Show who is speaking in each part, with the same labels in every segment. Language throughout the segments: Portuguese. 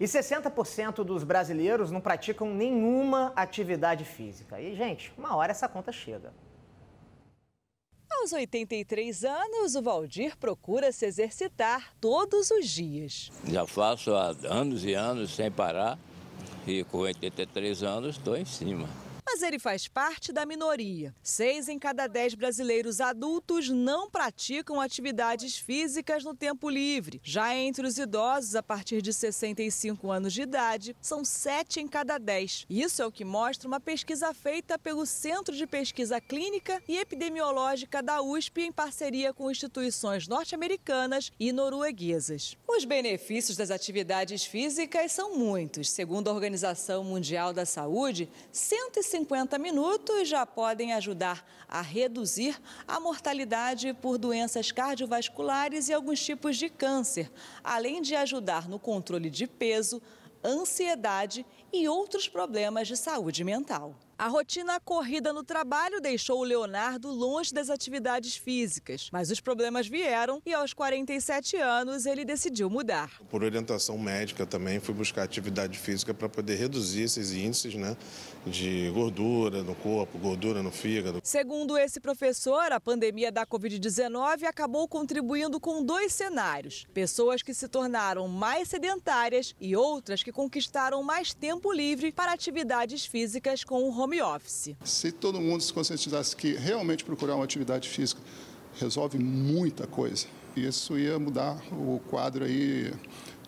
Speaker 1: E 60% dos brasileiros não praticam nenhuma atividade física. E, gente, uma hora essa conta chega. Aos 83 anos, o Valdir procura se exercitar todos os dias. Já faço há anos e anos sem parar e com 83 anos estou em cima mas ele faz parte da minoria. Seis em cada dez brasileiros adultos não praticam atividades físicas no tempo livre. Já entre os idosos a partir de 65 anos de idade, são sete em cada dez. Isso é o que mostra uma pesquisa feita pelo Centro de Pesquisa Clínica e Epidemiológica da USP em parceria com instituições norte-americanas e norueguesas. Os benefícios das atividades físicas são muitos. Segundo a Organização Mundial da Saúde, 150 50 minutos já podem ajudar a reduzir a mortalidade por doenças cardiovasculares e alguns tipos de câncer, além de ajudar no controle de peso, ansiedade e outros problemas de saúde mental. A rotina corrida no trabalho deixou o Leonardo longe das atividades físicas, mas os problemas vieram e aos 47 anos ele decidiu mudar.
Speaker 2: Por orientação médica também fui buscar atividade física para poder reduzir esses índices né, de gordura no corpo, gordura no fígado.
Speaker 1: Segundo esse professor, a pandemia da Covid-19 acabou contribuindo com dois cenários: pessoas que se tornaram mais sedentárias e outras que conquistaram mais tempo livre para atividades físicas com o home home office. Se todo mundo se conscientizasse que realmente procurar uma atividade física resolve muita coisa, isso ia mudar o quadro aí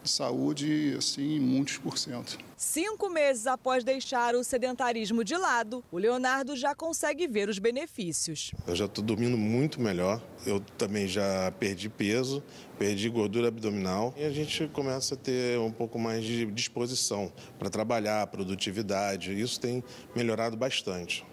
Speaker 1: saúde assim em muitos por cento. Cinco meses após deixar o sedentarismo de lado, o Leonardo já consegue ver os benefícios.
Speaker 2: Eu já estou dormindo muito melhor. Eu também já perdi peso, perdi gordura abdominal e a gente começa a ter um pouco mais de disposição para trabalhar, produtividade. Isso tem melhorado bastante.